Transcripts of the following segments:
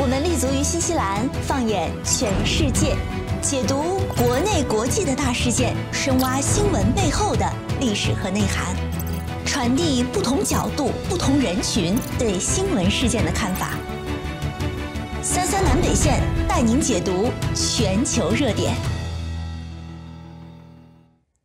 我们立足于新西兰，放眼全世界，解读国内国际的大事件，深挖新闻背后的历史和内涵，传递不同角度、不同人群对新闻事件的看法。三三南北线带您解读全球热点。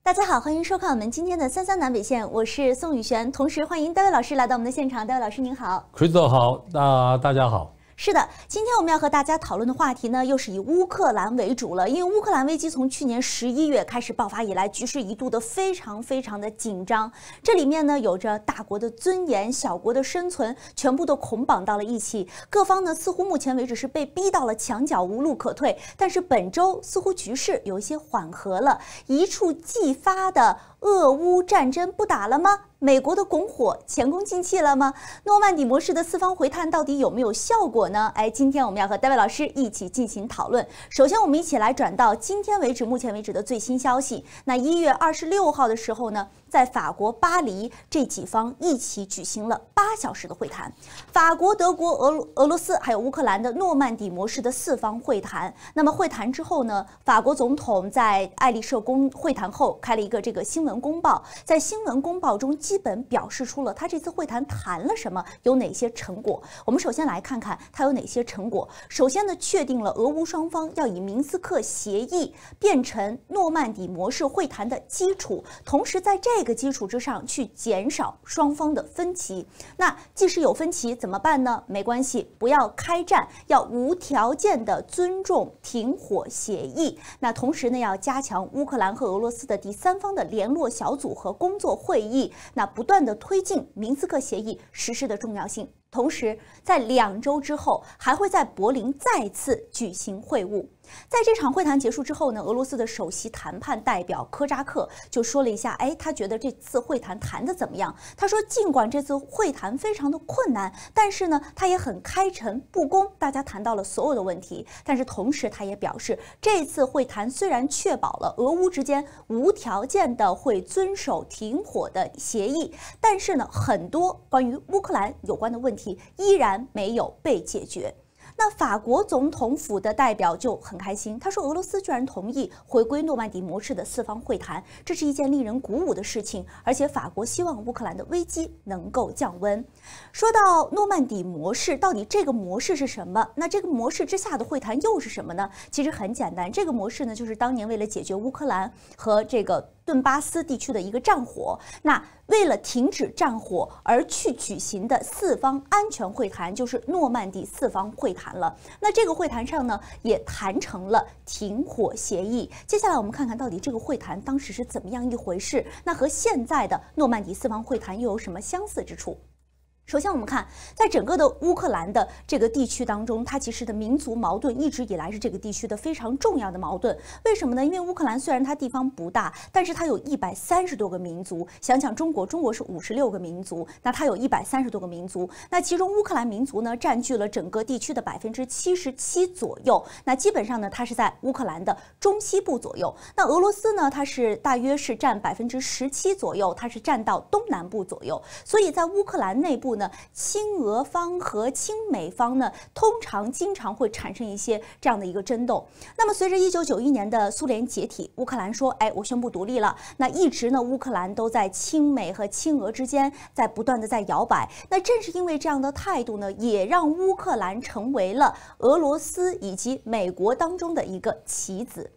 大家好，欢迎收看我们今天的三三南北线，我是宋雨璇。同时欢迎戴维老师来到我们的现场，戴维老师您好，Crystal 好，大大家好。是的，今天我们要和大家讨论的话题呢，又是以乌克兰为主了。因为乌克兰危机从去年十一月开始爆发以来，局势一度的非常非常的紧张。这里面呢，有着大国的尊严、小国的生存，全部都捆绑到了一起。各方呢，似乎目前为止是被逼到了墙角，无路可退。但是本周似乎局势有一些缓和了，一触即发的俄乌战争不打了吗？美国的拱火前功尽弃了吗？诺曼底模式的四方回探到底有没有效果呢？哎，今天我们要和戴维老师一起进行讨论。首先，我们一起来转到今天为止，目前为止的最新消息。那一月二十六号的时候呢？在法国巴黎，这几方一起举行了八小时的会谈，法国、德国、俄俄罗斯还有乌克兰的诺曼底模式的四方会谈。那么会谈之后呢？法国总统在爱丽舍公会谈后开了一个这个新闻公报，在新闻公报中基本表示出了他这次会谈谈了什么，有哪些成果。我们首先来看看他有哪些成果。首先呢，确定了俄乌双方要以明斯克协议变成诺曼底模式会谈的基础，同时在这。一个基础之上，去减少双方的分歧。那即使有分歧怎么办呢？没关系，不要开战，要无条件的尊重停火协议。那同时呢，要加强乌克兰和俄罗斯的第三方的联络小组和工作会议，那不断的推进明斯克协议实施的重要性。同时，在两周之后，还会在柏林再次举行会晤。在这场会谈结束之后呢，俄罗斯的首席谈判代表科扎克就说了一下，哎，他觉得这次会谈谈的怎么样？他说，尽管这次会谈非常的困难，但是呢，他也很开诚布公，大家谈到了所有的问题。但是同时，他也表示，这次会谈虽然确保了俄乌之间无条件的会遵守停火的协议，但是呢，很多关于乌克兰有关的问题依然没有被解决。那法国总统府的代表就很开心，他说俄罗斯居然同意回归诺曼底模式的四方会谈，这是一件令人鼓舞的事情。而且法国希望乌克兰的危机能够降温。说到诺曼底模式，到底这个模式是什么？那这个模式之下的会谈又是什么呢？其实很简单，这个模式呢，就是当年为了解决乌克兰和这个。顿巴斯地区的一个战火，那为了停止战火而去举行的四方安全会谈，就是诺曼底四方会谈了。那这个会谈上呢，也谈成了停火协议。接下来我们看看到底这个会谈当时是怎么样一回事，那和现在的诺曼底四方会谈又有什么相似之处？首先，我们看在整个的乌克兰的这个地区当中，它其实的民族矛盾一直以来是这个地区的非常重要的矛盾。为什么呢？因为乌克兰虽然它地方不大，但是它有一百三十多个民族。想想中国，中国是五十六个民族，那它有一百三十多个民族。那其中乌克兰民族呢，占据了整个地区的百分之七十七左右。那基本上呢，它是在乌克兰的中西部左右。那俄罗斯呢，它是大约是占百分之十七左右，它是占到东南部左右。所以在乌克兰内部。那亲俄方和亲美方呢，通常经常会产生一些这样的一个争斗。那么，随着一九九一年的苏联解体，乌克兰说：“哎，我宣布独立了。”那一直呢，乌克兰都在亲美和亲俄之间在不断的在摇摆。那正是因为这样的态度呢，也让乌克兰成为了俄罗斯以及美国当中的一个棋子。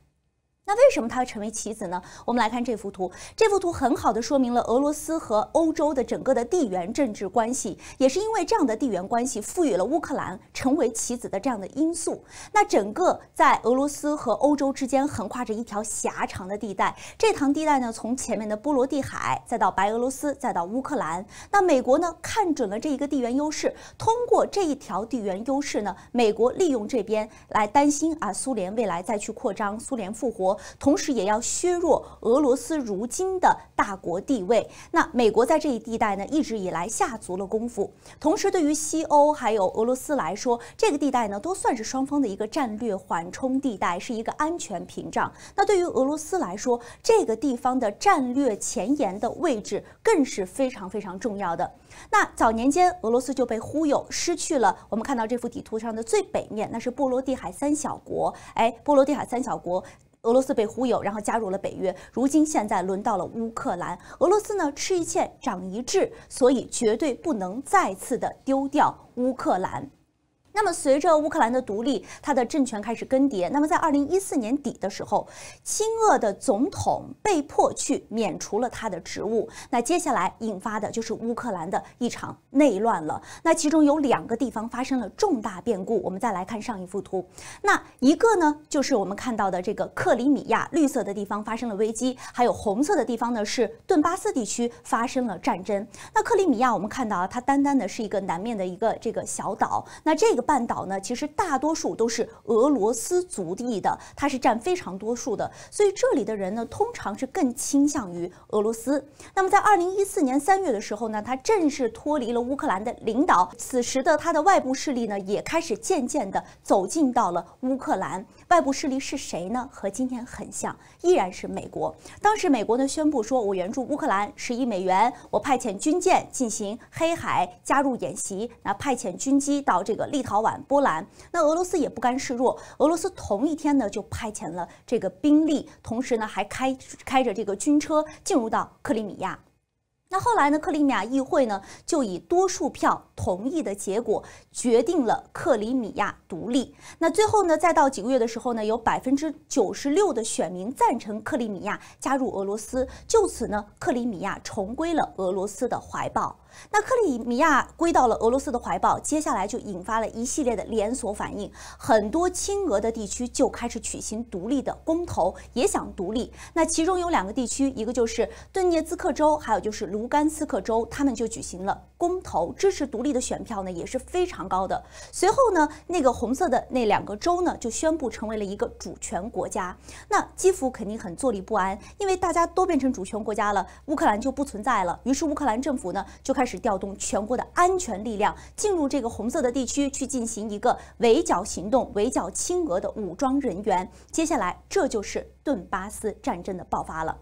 那为什么它成为棋子呢？我们来看这幅图，这幅图很好的说明了俄罗斯和欧洲的整个的地缘政治关系，也是因为这样的地缘关系赋予了乌克兰成为棋子的这样的因素。那整个在俄罗斯和欧洲之间横跨着一条狭长的地带，这堂地带呢，从前面的波罗的海，再到白俄罗斯，再到乌克兰。那美国呢，看准了这一个地缘优势，通过这一条地缘优势呢，美国利用这边来担心啊，苏联未来再去扩张，苏联复活。同时也要削弱俄罗斯如今的大国地位。那美国在这一地带呢，一直以来下足了功夫。同时，对于西欧还有俄罗斯来说，这个地带呢，都算是双方的一个战略缓冲地带，是一个安全屏障。那对于俄罗斯来说，这个地方的战略前沿的位置更是非常非常重要的。那早年间，俄罗斯就被忽悠失去了。我们看到这幅地图上的最北面，那是波罗的海三小国。哎，波罗的海三小国。俄罗斯被忽悠，然后加入了北约。如今现在轮到了乌克兰，俄罗斯呢吃一堑长一智，所以绝对不能再次的丢掉乌克兰。那么，随着乌克兰的独立，它的政权开始更迭。那么，在二零一四年底的时候，亲俄的总统被迫去免除了他的职务。那接下来引发的就是乌克兰的一场内乱了。那其中有两个地方发生了重大变故。我们再来看上一幅图，那一个呢，就是我们看到的这个克里米亚绿色的地方发生了危机，还有红色的地方呢是顿巴斯地区发生了战争。那克里米亚我们看到啊，它单单的是一个南面的一个这个小岛，那这个。半岛呢，其实大多数都是俄罗斯族地的，它是占非常多数的，所以这里的人呢，通常是更倾向于俄罗斯。那么在二零一四年三月的时候呢，他正式脱离了乌克兰的领导，此时的他的外部势力呢，也开始渐渐的走进到了乌克兰。外部势力是谁呢？和今天很像，依然是美国。当时美国呢宣布说，我援助乌克兰十亿美元，我派遣军舰进行黑海加入演习，那派遣军机到这个立陶。晚波兰，那俄罗斯也不甘示弱，俄罗斯同一天呢就派遣了这个兵力，同时呢还开开着这个军车进入到克里米亚。那后来呢，克里米亚议会呢就以多数票同意的结果，决定了克里米亚独立。那最后呢，再到几个月的时候呢，有百分之九十六的选民赞成克里米亚加入俄罗斯，就此呢，克里米亚重归了俄罗斯的怀抱。那克里米亚归到了俄罗斯的怀抱，接下来就引发了一系列的连锁反应，很多亲俄的地区就开始举行独立的公投，也想独立。那其中有两个地区，一个就是顿涅茨克州，还有就是卢甘斯克州，他们就举行了。公投支持独立的选票呢也是非常高的。随后呢，那个红色的那两个州呢就宣布成为了一个主权国家。那基辅肯定很坐立不安，因为大家都变成主权国家了，乌克兰就不存在了。于是乌克兰政府呢就开始调动全国的安全力量，进入这个红色的地区去进行一个围剿行动，围剿亲俄的武装人员。接下来，这就是顿巴斯战争的爆发了。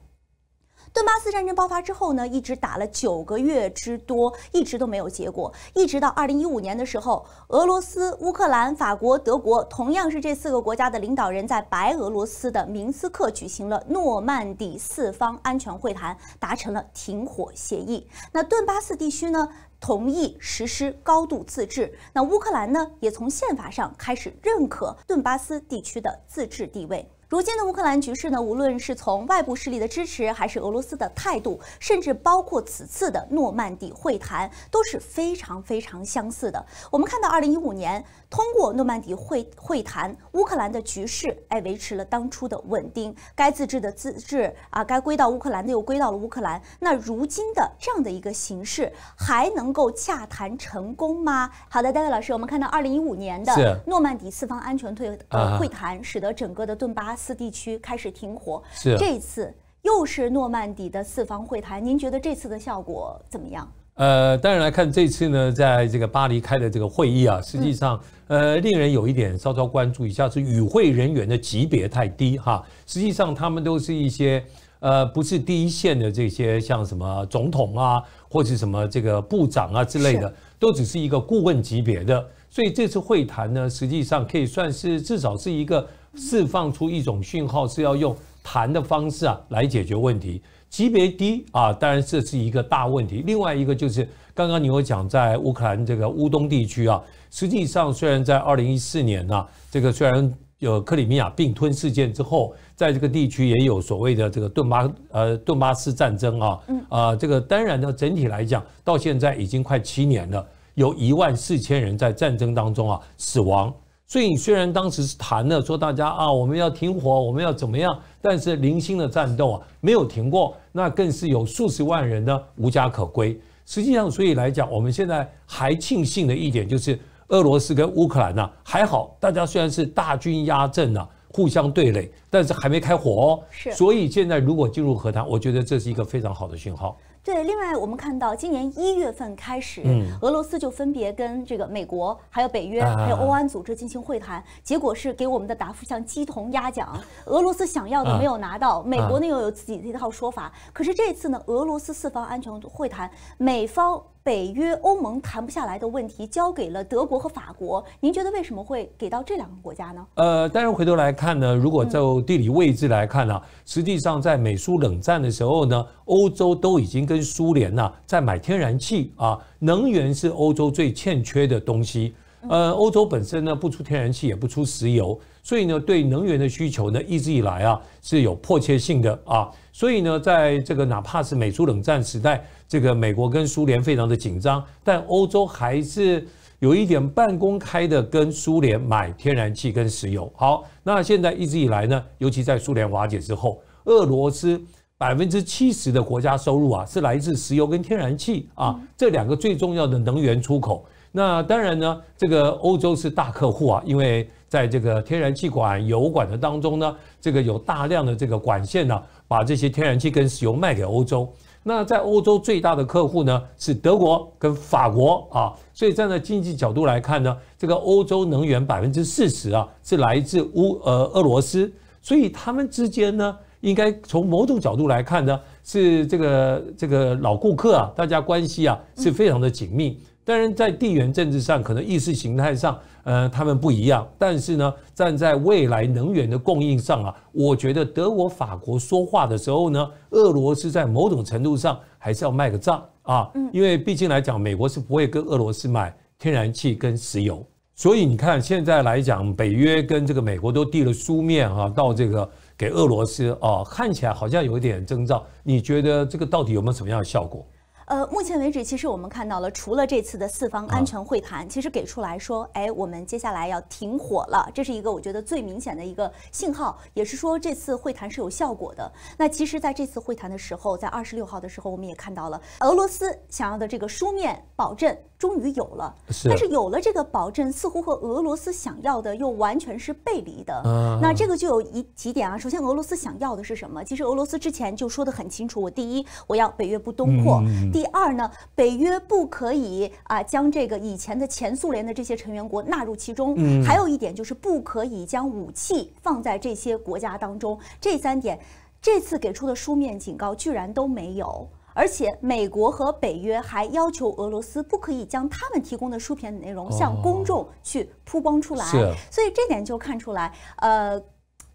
顿巴斯战争爆发之后呢，一直打了九个月之多，一直都没有结果。一直到二零一五年的时候，俄罗斯、乌克兰、法国、德国，同样是这四个国家的领导人，在白俄罗斯的明斯克举行了诺曼底四方安全会谈，达成了停火协议。那顿巴斯地区呢，同意实施高度自治。那乌克兰呢，也从宪法上开始认可顿巴斯地区的自治地位。如今的乌克兰局势呢，无论是从外部势力的支持，还是俄罗斯的态度，甚至包括此次的诺曼底会谈，都是非常非常相似的。我们看到，二零一五年通过诺曼底会会谈，乌克兰的局势哎维持了当初的稳定，该自治的自治啊，该归到乌克兰的又归到了乌克兰。那如今的这样的一个形势，还能够洽谈成功吗？好的，戴伟老师，我们看到二零一五年的诺曼底四方安全会会谈，使得整个的顿巴。斯地区开始停火，是这次又是诺曼底的四方会谈。您觉得这次的效果怎么样？呃，当然来看这次呢，在这个巴黎开的这个会议啊，实际上呃，令人有一点稍稍关注，一下是与会人员的级别太低哈。实际上他们都是一些呃，不是第一线的这些，像什么总统啊，或者什么这个部长啊之类的，都只是一个顾问级别的。所以这次会谈呢，实际上可以算是至少是一个。释放出一种讯号，是要用谈的方式啊来解决问题。级别低啊，当然这是一个大问题。另外一个就是刚刚你有讲，在乌克兰这个乌东地区啊，实际上虽然在二零一四年呢，这个虽然有克里米亚并吞事件之后，在这个地区也有所谓的这个顿巴呃顿巴斯战争啊，啊，这个当然呢，整体来讲，到现在已经快七年了，有一万四千人在战争当中啊死亡。所以虽然当时是谈了说大家啊，我们要停火，我们要怎么样？但是零星的战斗啊没有停过，那更是有数十万人呢无家可归。实际上，所以来讲，我们现在还庆幸的一点就是，俄罗斯跟乌克兰呢还好，大家虽然是大军压阵呢，互相对垒，但是还没开火哦。是，所以现在如果进入和谈，我觉得这是一个非常好的讯号。对，另外我们看到今年一月份开始，俄罗斯就分别跟这个美国、还有北约、还有欧安组织进行会谈，结果是给我们的答复像鸡同鸭讲，俄罗斯想要的没有拿到，美国呢又有自己的一套说法，可是这次呢，俄罗斯四方安全会谈，美方。北约、欧盟谈不下来的问题交给了德国和法国，您觉得为什么会给到这两个国家呢？呃，当然回头来看呢，如果就地理位置来看呢，实际上在美苏冷战的时候呢，欧洲都已经跟苏联呢在买天然气啊，能源是欧洲最欠缺的东西。呃，欧洲本身呢不出天然气，也不出石油。所以呢，对能源的需求呢，一直以来啊是有迫切性的啊。所以呢，在这个哪怕是美苏冷战时代，这个美国跟苏联非常的紧张，但欧洲还是有一点半公开的跟苏联买天然气跟石油。好，那现在一直以来呢，尤其在苏联瓦解之后，俄罗斯百分之七十的国家收入啊是来自石油跟天然气啊这两个最重要的能源出口。那当然呢，这个欧洲是大客户啊，因为。在这个天然气管、油管的当中呢，这个有大量的这个管线呢，把这些天然气跟石油卖给欧洲。那在欧洲最大的客户呢是德国跟法国啊，所以站在经济角度来看呢，这个欧洲能源百分之四十啊是来自乌呃俄罗斯，所以他们之间呢，应该从某种角度来看呢，是这个这个老顾客啊，大家关系啊是非常的紧密。当然，在地缘政治上，可能意识形态上，呃，他们不一样。但是呢，站在未来能源的供应上啊，我觉得德国、法国说话的时候呢，俄罗斯在某种程度上还是要卖个账啊。因为毕竟来讲，美国是不会跟俄罗斯买天然气跟石油。所以你看，现在来讲，北约跟这个美国都递了书面啊，到这个给俄罗斯哦，看起来好像有一点征兆。你觉得这个到底有没有什么样的效果？呃，目前为止，其实我们看到了，除了这次的四方安全会谈，其实给出来说，哎，我们接下来要停火了，这是一个我觉得最明显的一个信号，也是说这次会谈是有效果的。那其实在这次会谈的时候，在二十六号的时候，我们也看到了俄罗斯想要的这个书面保证。终于有了，但是有了这个保证，似乎和俄罗斯想要的又完全是背离的。那这个就有一几点啊，首先俄罗斯想要的是什么？其实俄罗斯之前就说的很清楚，我第一我要北约不东扩，第二呢，北约不可以啊将这个以前的前苏联的这些成员国纳入其中，还有一点就是不可以将武器放在这些国家当中。这三点，这次给出的书面警告居然都没有。而且，美国和北约还要求俄罗斯不可以将他们提供的书片内容向公众去曝光出来，所以这点就看出来，呃，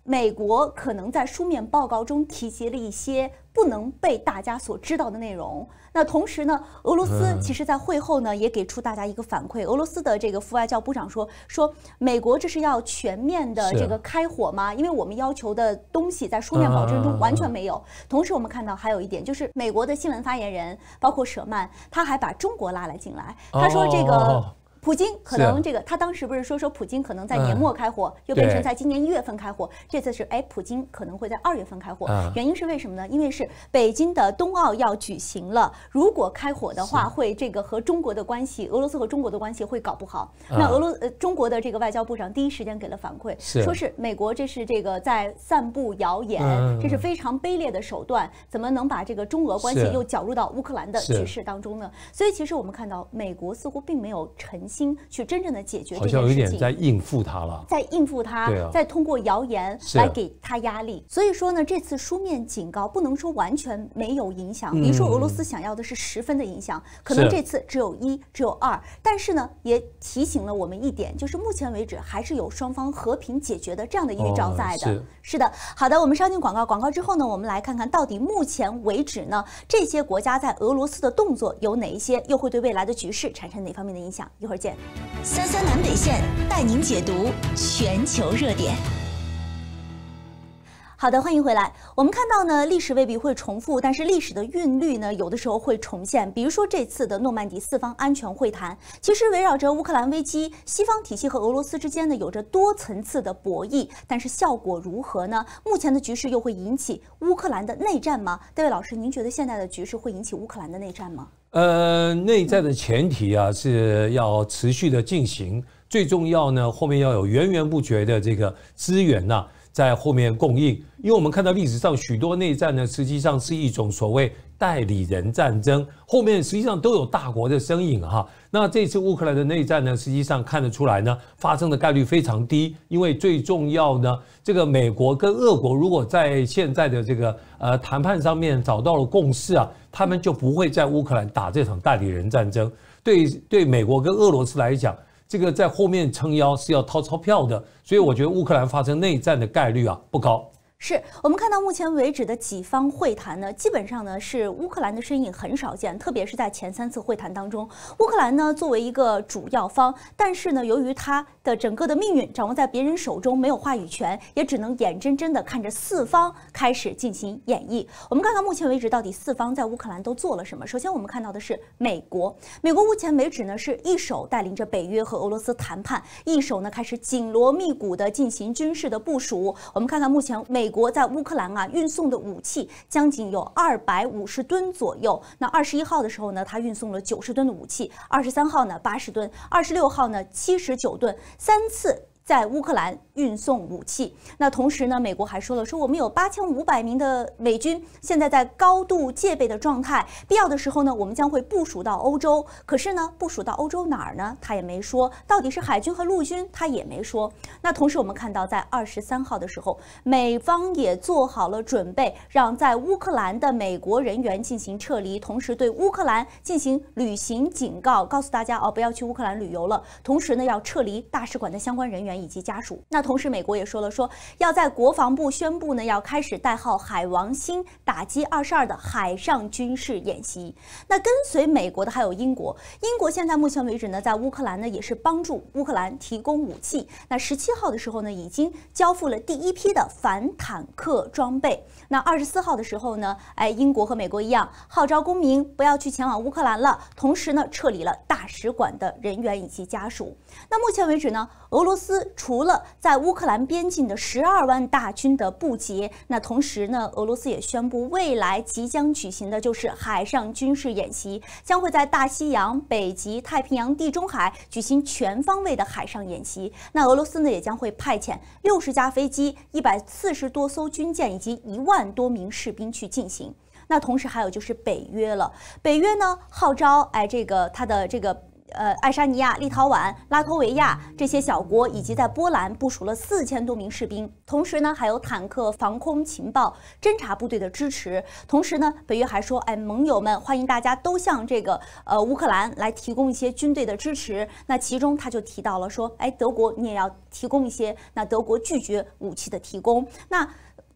美国可能在书面报告中提及了一些。不能被大家所知道的内容。那同时呢，俄罗斯其实，在会后呢，也给出大家一个反馈。俄罗斯的这个副外交部长说说，美国这是要全面的这个开火吗？因为我们要求的东西在书面保证中完全没有。同时，我们看到还有一点，就是美国的新闻发言人包括舍曼，他还把中国拉了进来。他说这个。普京可能这个，他当时不是说说普京可能在年末开火，又变成在今年一月份开火。这次是哎，普京可能会在二月份开火。原因是为什么呢？因为是北京的冬奥要举行了，如果开火的话，会这个和中国的关系，俄罗斯和中国的关系会搞不好。那俄罗呃中国的这个外交部长第一时间给了反馈，说是美国这是这个在散布谣言，这是非常卑劣的手段，怎么能把这个中俄关系又搅入到乌克兰的局势当中呢？所以其实我们看到美国似乎并没有沉。心去真正的解决这件事情，好像有点在应付他了，在应付他，对啊，在通过谣言来给他压力。所以说呢，这次书面警告不能说完全没有影响。比如说俄罗斯想要的是十分的影响，可能这次只有一，只有二。但是呢，也提醒了我们一点，就是目前为止还是有双方和平解决的这样的预兆在的。是的，好的，我们稍进广告，广告之后呢，我们来看看到底目前为止呢，这些国家在俄罗斯的动作有哪一些，又会对未来的局势产生哪方面的影响？一会儿。见三三南北线带您解读全球热点。好的，欢迎回来。我们看到呢，历史未必会重复，但是历史的韵律呢，有的时候会重现。比如说这次的诺曼底四方安全会谈，其实围绕着乌克兰危机，西方体系和俄罗斯之间呢有着多层次的博弈。但是效果如何呢？目前的局势又会引起乌克兰的内战吗？这位老师，您觉得现在的局势会引起乌克兰的内战吗？呃，内战的前提啊是要持续的进行，最重要呢后面要有源源不绝的这个资源呐，在后面供应。因为我们看到历史上许多内战呢，实际上是一种所谓代理人战争，后面实际上都有大国的身影哈。那这次乌克兰的内战呢，实际上看得出来呢，发生的概率非常低，因为最重要呢，这个美国跟俄国如果在现在的这个呃谈判上面找到了共识啊。他们就不会在乌克兰打这场代理人战争。对对，美国跟俄罗斯来讲，这个在后面撑腰是要掏钞票的，所以我觉得乌克兰发生内战的概率啊不高。是我们看到目前为止的几方会谈呢，基本上呢是乌克兰的身影很少见，特别是在前三次会谈当中，乌克兰呢作为一个主要方，但是呢由于它的整个的命运掌握在别人手中，没有话语权，也只能眼睁睁的看着四方开始进行演绎。我们看看目前为止到底四方在乌克兰都做了什么。首先我们看到的是美国，美国目前为止呢是一手带领着北约和俄罗斯谈判，一手呢开始紧锣密鼓的进行军事的部署。我们看看目前美。国在乌克兰啊运送的武器将近有二百五十吨左右。那二十一号的时候呢，他运送了九十吨的武器；二十三号呢，八十吨；二十六号呢，七十九吨。三次。在乌克兰运送武器，那同时呢，美国还说了，说我们有八千五百名的美军现在在高度戒备的状态，必要的时候呢，我们将会部署到欧洲。可是呢，部署到欧洲哪儿呢？他也没说，到底是海军和陆军他也没说。那同时，我们看到在二十三号的时候，美方也做好了准备，让在乌克兰的美国人员进行撤离，同时对乌克兰进行旅行警告，告诉大家哦，不要去乌克兰旅游了。同时呢，要撤离大使馆的相关人员。以及家属。那同时，美国也说了，说要在国防部宣布呢，要开始代号“海王星打击二十二”的海上军事演习。那跟随美国的还有英国。英国现在目前为止呢，在乌克兰呢也是帮助乌克兰提供武器。那十七号的时候呢，已经交付了第一批的反坦克装备。那二十四号的时候呢，哎，英国和美国一样，号召公民不要去前往乌克兰了，同时呢，撤离了大使馆的人员以及家属。那目前为止呢，俄罗斯。除了在乌克兰边境的十二万大军的布阵，那同时呢，俄罗斯也宣布未来即将举行的就是海上军事演习，将会在大西洋、北极、太平洋、地中海举行全方位的海上演习。那俄罗斯呢也将会派遣六十架飞机、一百四十多艘军舰以及一万多名士兵去进行。那同时还有就是北约了，北约呢号召哎这个它的这个。呃，爱沙尼亚、立陶宛、拉脱维亚这些小国，以及在波兰部署了四千多名士兵，同时呢，还有坦克、防空、情报、侦察部队的支持。同时呢，北约还说，哎，盟友们，欢迎大家都向这个呃乌克兰来提供一些军队的支持。那其中他就提到了说，哎，德国你也要提供一些。那德国拒绝武器的提供。那。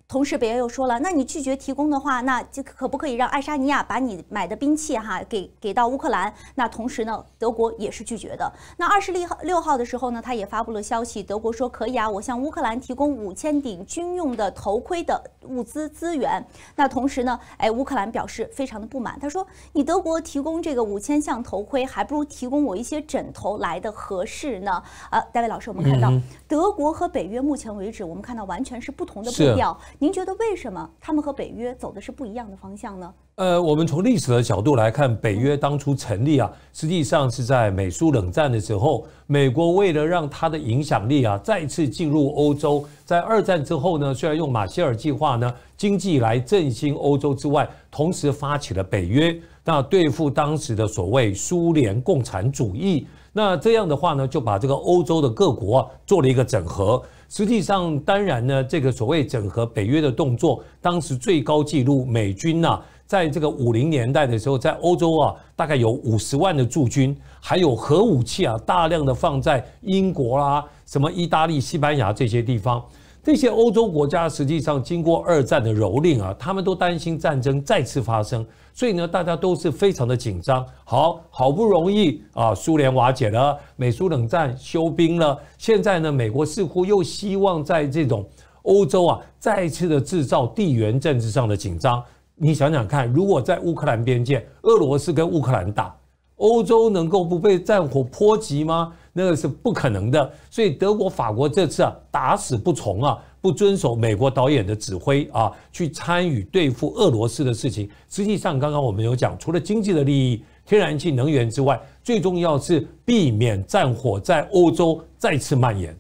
同时，北约又说了，那你拒绝提供的话，那就可不可以让爱沙尼亚把你买的兵器哈给给到乌克兰？那同时呢，德国也是拒绝的。那二十六号六号的时候呢，他也发布了消息，德国说可以啊，我向乌克兰提供五千顶军用的头盔的物资资源。那同时呢，哎，乌克兰表示非常的不满，他说你德国提供这个五千项头盔，还不如提供我一些枕头来的合适呢。呃，戴维老师，我们看到德国和北约目前为止，我们看到完全是不同的步调。您觉得为什么他们和北约走的是不一样的方向呢？呃，我们从历史的角度来看，北约当初成立啊，实际上是在美苏冷战的时候，美国为了让它的影响力啊再次进入欧洲，在二战之后呢，虽然用马歇尔计划呢经济来振兴欧洲之外，同时发起了北约，那对付当时的所谓苏联共产主义。那这样的话呢，就把这个欧洲的各国啊、做了一个整合。实际上，当然呢，这个所谓整合北约的动作，当时最高纪录，美军呐，在这个五零年代的时候，在欧洲啊，大概有五十万的驻军，还有核武器啊，大量的放在英国啦、什么意大利、西班牙这些地方。这些欧洲国家实际上经过二战的蹂躏啊，他们都担心战争再次发生，所以呢，大家都是非常的紧张。好，好不容易啊，苏联瓦解了，美苏冷战休兵了。现在呢，美国似乎又希望在这种欧洲啊，再次的制造地缘政治上的紧张。你想想看，如果在乌克兰边界，俄罗斯跟乌克兰打，欧洲能够不被战火波及吗？那个是不可能的，所以德国、法国这次啊打死不从啊，不遵守美国导演的指挥啊，去参与对付俄罗斯的事情。实际上，刚刚我们有讲，除了经济的利益、天然气能源之外，最重要是避免战火在欧洲再次蔓延。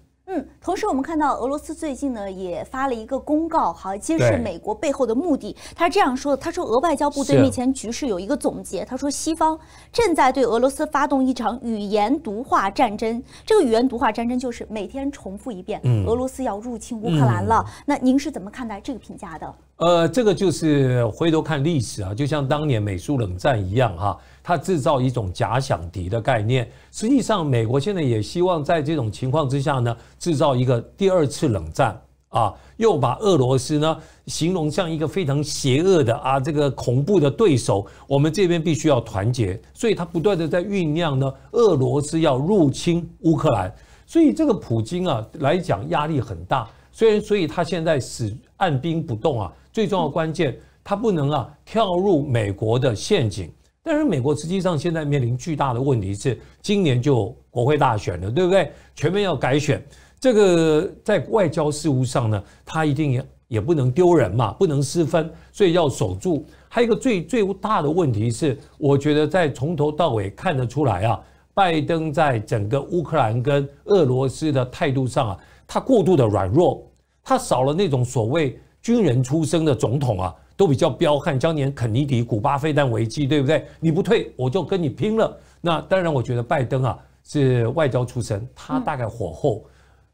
同时，我们看到俄罗斯最近呢也发了一个公告，哈，揭示美国背后的目的。他是这样说的：他说俄外交部对目前局势有一个总结，他说西方正在对俄罗斯发动一场语言毒化战争。这个语言毒化战争就是每天重复一遍，俄罗斯要入侵乌克兰了。那您是怎么看待这个评价的？呃，这个就是回头看历史啊，就像当年美苏冷战一样哈，它制造一种假想敌的概念。实际上，美国现在也希望在这种情况之下呢，制造一个第二次冷战啊，又把俄罗斯呢形容像一个非常邪恶的啊这个恐怖的对手，我们这边必须要团结，所以他不断的在酝酿呢，俄罗斯要入侵乌克兰，所以这个普京啊来讲压力很大。虽然，所以他现在是按兵不动啊。最重要关键，他不能啊跳入美国的陷阱。但是美国实际上现在面临巨大的问题是，今年就国会大选了，对不对？全面要改选，这个在外交事务上呢，他一定也也不能丢人嘛，不能失分，所以要守住。还有一个最最大的问题是，我觉得在从头到尾看得出来啊，拜登在整个乌克兰跟俄罗斯的态度上啊。他过度的软弱，他少了那种所谓军人出身的总统啊，都比较彪悍。当年肯尼迪古巴飞弹危机，对不对？你不退，我就跟你拼了。那当然，我觉得拜登啊是外交出身，他大概火候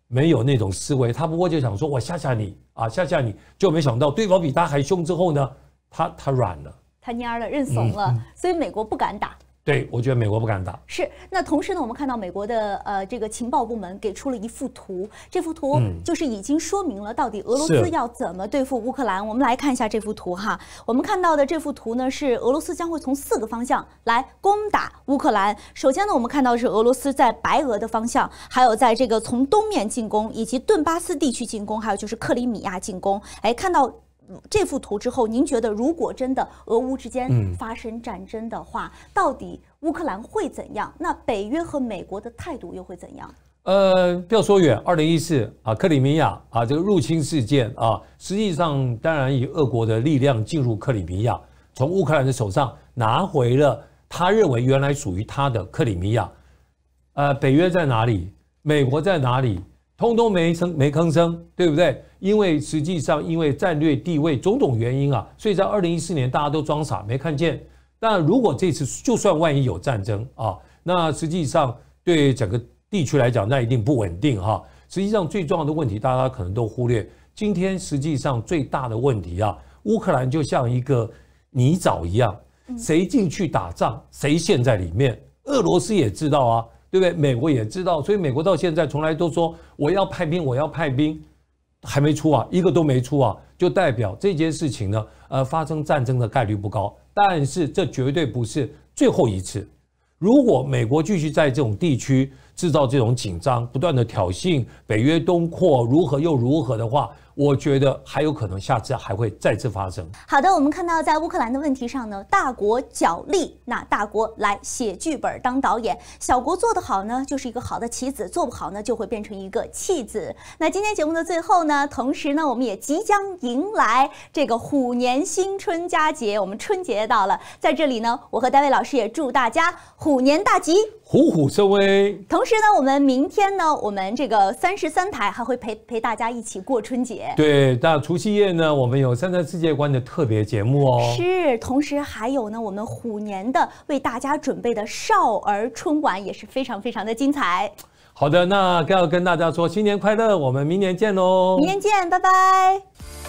没有那种思维，他不过就想说我吓吓你啊，吓吓你就没想到对方比他还凶之后呢，他他软了，他蔫了，认怂了，所以美国不敢打。对，我觉得美国不敢打。是，那同时呢，我们看到美国的呃这个情报部门给出了一幅图，这幅图就是已经说明了到底俄罗斯要怎么对付乌克兰。我们来看一下这幅图哈，我们看到的这幅图呢是俄罗斯将会从四个方向来攻打乌克兰。首先呢，我们看到是俄罗斯在白俄的方向，还有在这个从东面进攻，以及顿巴斯地区进攻，还有就是克里米亚进攻。哎，看到。这幅图之后，您觉得如果真的俄乌之间发生战争的话，到底乌克兰会怎样？那北约和美国的态度又会怎样？呃，不要说远，二零一四啊，克里米亚啊，这个入侵事件啊，实际上当然以俄国的力量进入克里米亚，从乌克兰的手上拿回了他认为原来属于他的克里米亚。呃，北约在哪里？美国在哪里？通通没声，没吭声，对不对？因为实际上，因为战略地位种种原因啊，所以在二零一四年大家都装傻，没看见。但如果这次就算万一有战争啊，那实际上对整个地区来讲，那一定不稳定哈。实际上最重要的问题，大家可能都忽略。今天实际上最大的问题啊，乌克兰就像一个泥沼一样，谁进去打仗，谁陷在里面。俄罗斯也知道啊。对不对？美国也知道，所以美国到现在从来都说我要派兵，我要派兵，还没出啊，一个都没出啊，就代表这件事情呢，呃，发生战争的概率不高。但是这绝对不是最后一次。如果美国继续在这种地区制造这种紧张，不断的挑衅，北约东扩如何又如何的话。我觉得还有可能，下次还会再次发生。好的，我们看到在乌克兰的问题上呢，大国角力，那大国来写剧本当导演，小国做得好呢，就是一个好的棋子；做不好呢，就会变成一个弃子。那今天节目的最后呢，同时呢，我们也即将迎来这个虎年新春佳节，我们春节到了，在这里呢，我和戴维老师也祝大家虎年大吉。虎虎生威。同时呢，我们明天呢，我们这个三十三台还会陪陪大家一起过春节。对，那除夕夜呢，我们有《三台世界观》的特别节目哦。是，同时还有呢，我们虎年的为大家准备的少儿春晚也是非常非常的精彩。好的，那要跟大家说新年快乐，我们明年见喽。明年见，拜拜。